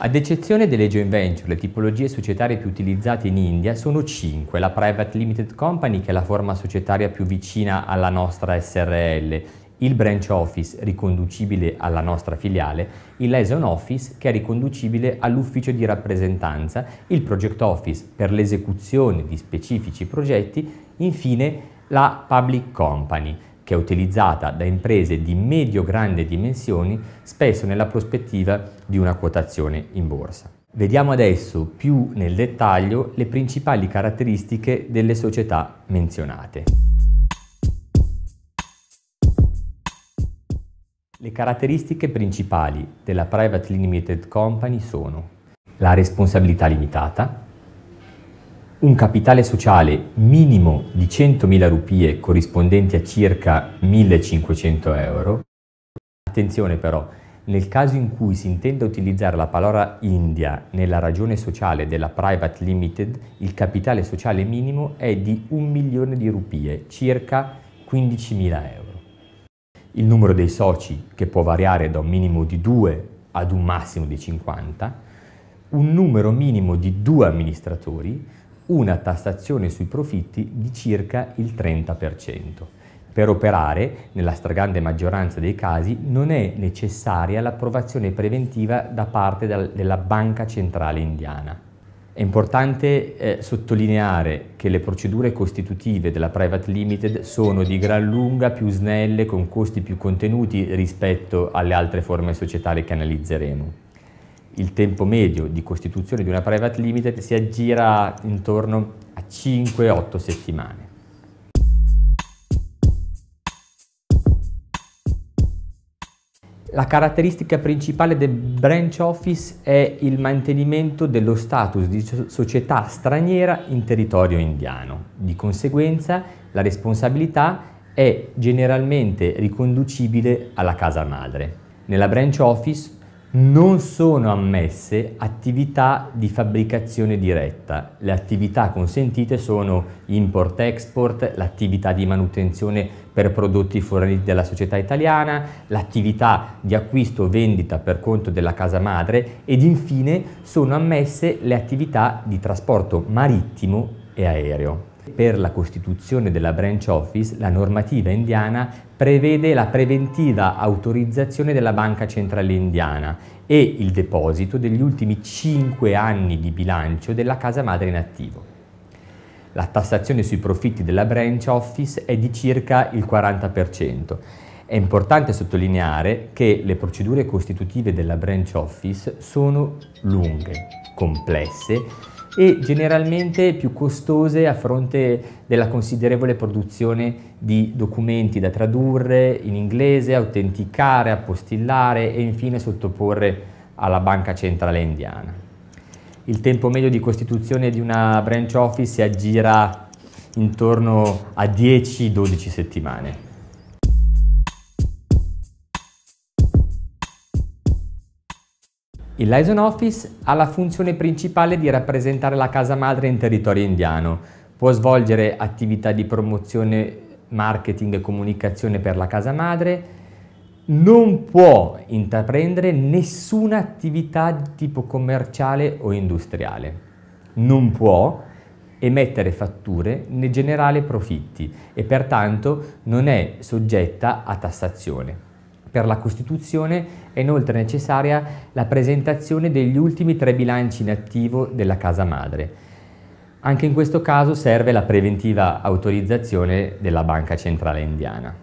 Ad eccezione delle joint venture, le tipologie societarie più utilizzate in India sono 5. La Private Limited Company, che è la forma societaria più vicina alla nostra SRL, il branch office riconducibile alla nostra filiale, il liaison office che è riconducibile all'ufficio di rappresentanza, il project office per l'esecuzione di specifici progetti, infine la public company che è utilizzata da imprese di medio-grande dimensioni, spesso nella prospettiva di una quotazione in borsa. Vediamo adesso più nel dettaglio le principali caratteristiche delle società menzionate. Le caratteristiche principali della Private Limited Company sono la responsabilità limitata, un capitale sociale minimo di 100.000 rupie corrispondenti a circa 1.500 euro. Attenzione però, nel caso in cui si intenda utilizzare la parola India nella ragione sociale della Private Limited, il capitale sociale minimo è di 1 milione di rupie, circa 15.000 euro. Il numero dei soci, che può variare da un minimo di 2 ad un massimo di 50, un numero minimo di due amministratori, una tassazione sui profitti di circa il 30%. Per operare, nella stragrande maggioranza dei casi, non è necessaria l'approvazione preventiva da parte da, della Banca Centrale Indiana. È importante eh, sottolineare che le procedure costitutive della Private Limited sono di gran lunga più snelle, con costi più contenuti rispetto alle altre forme societarie che analizzeremo il tempo medio di costituzione di una private limited si aggira intorno a 5-8 settimane. La caratteristica principale del branch office è il mantenimento dello status di società straniera in territorio indiano. Di conseguenza la responsabilità è generalmente riconducibile alla casa madre. Nella branch office non sono ammesse attività di fabbricazione diretta. Le attività consentite sono import-export, l'attività di manutenzione per prodotti forniti dalla società italiana, l'attività di acquisto-vendita per conto della casa madre ed infine sono ammesse le attività di trasporto marittimo e aereo. Per la costituzione della branch office la normativa indiana prevede la preventiva autorizzazione della Banca Centrale Indiana e il deposito degli ultimi 5 anni di bilancio della casa madre in attivo. La tassazione sui profitti della branch office è di circa il 40%. È importante sottolineare che le procedure costitutive della branch office sono lunghe, complesse e generalmente più costose a fronte della considerevole produzione di documenti da tradurre in inglese, autenticare, appostillare e infine sottoporre alla banca centrale indiana. Il tempo medio di costituzione di una branch office si aggira intorno a 10-12 settimane. Il Lison Office ha la funzione principale di rappresentare la casa madre in territorio indiano. Può svolgere attività di promozione, marketing e comunicazione per la casa madre, non può intraprendere nessuna attività di tipo commerciale o industriale. Non può emettere fatture né generare profitti e pertanto non è soggetta a tassazione. Per la Costituzione è inoltre necessaria la presentazione degli ultimi tre bilanci in attivo della Casa Madre. Anche in questo caso serve la preventiva autorizzazione della Banca Centrale Indiana.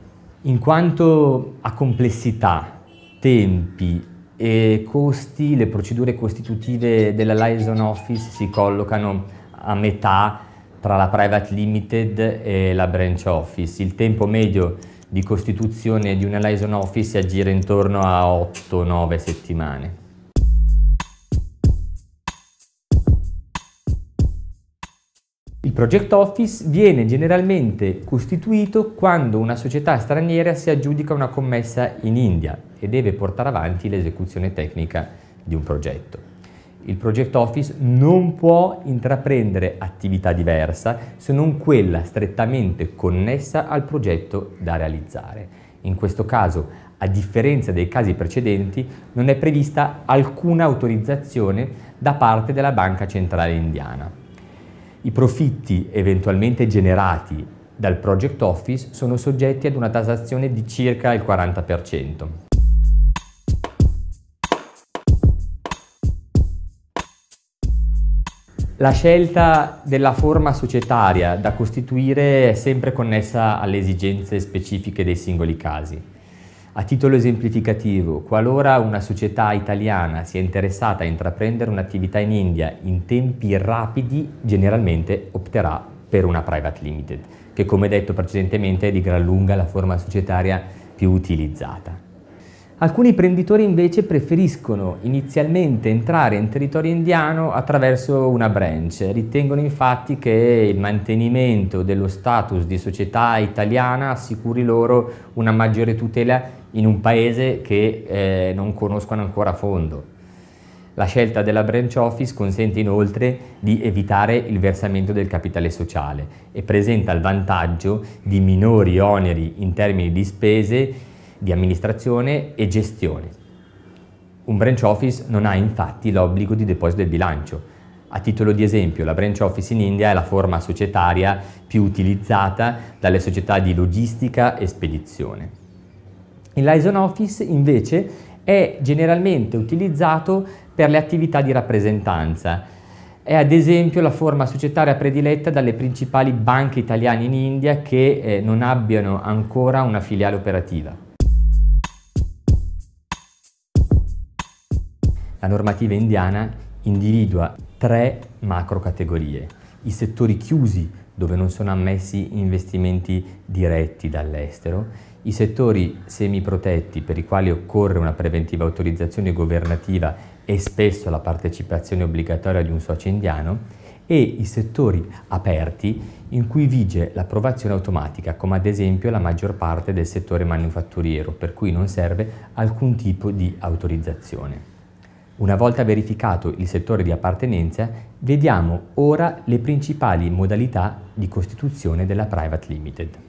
In quanto a complessità, tempi e costi, le procedure costitutive della Liaison Office si collocano a metà tra la Private Limited e la Branch Office. Il tempo medio di costituzione di una liaison office aggira intorno a 8-9 settimane. Il project office viene generalmente costituito quando una società straniera si aggiudica una commessa in India e deve portare avanti l'esecuzione tecnica di un progetto il project office non può intraprendere attività diversa se non quella strettamente connessa al progetto da realizzare. In questo caso, a differenza dei casi precedenti, non è prevista alcuna autorizzazione da parte della Banca Centrale Indiana. I profitti eventualmente generati dal project office sono soggetti ad una tassazione di circa il 40%. La scelta della forma societaria da costituire è sempre connessa alle esigenze specifiche dei singoli casi. A titolo esemplificativo, qualora una società italiana sia interessata a intraprendere un'attività in India in tempi rapidi, generalmente opterà per una private limited, che come detto precedentemente è di gran lunga la forma societaria più utilizzata. Alcuni imprenditori invece preferiscono inizialmente entrare in territorio indiano attraverso una branch, ritengono infatti che il mantenimento dello status di società italiana assicuri loro una maggiore tutela in un paese che eh, non conoscono ancora a fondo. La scelta della branch office consente inoltre di evitare il versamento del capitale sociale e presenta il vantaggio di minori oneri in termini di spese di amministrazione e gestione. Un branch office non ha infatti l'obbligo di deposito del bilancio. A titolo di esempio, la branch office in India è la forma societaria più utilizzata dalle società di logistica e spedizione. Il liaison office invece è generalmente utilizzato per le attività di rappresentanza. È ad esempio la forma societaria prediletta dalle principali banche italiane in India che eh, non abbiano ancora una filiale operativa. La normativa indiana individua tre macro categorie. I settori chiusi, dove non sono ammessi investimenti diretti dall'estero, i settori semiprotetti per i quali occorre una preventiva autorizzazione governativa e spesso la partecipazione obbligatoria di un socio indiano, e i settori aperti in cui vige l'approvazione automatica, come ad esempio la maggior parte del settore manufatturiero, per cui non serve alcun tipo di autorizzazione. Una volta verificato il settore di appartenenza, vediamo ora le principali modalità di costituzione della Private Limited.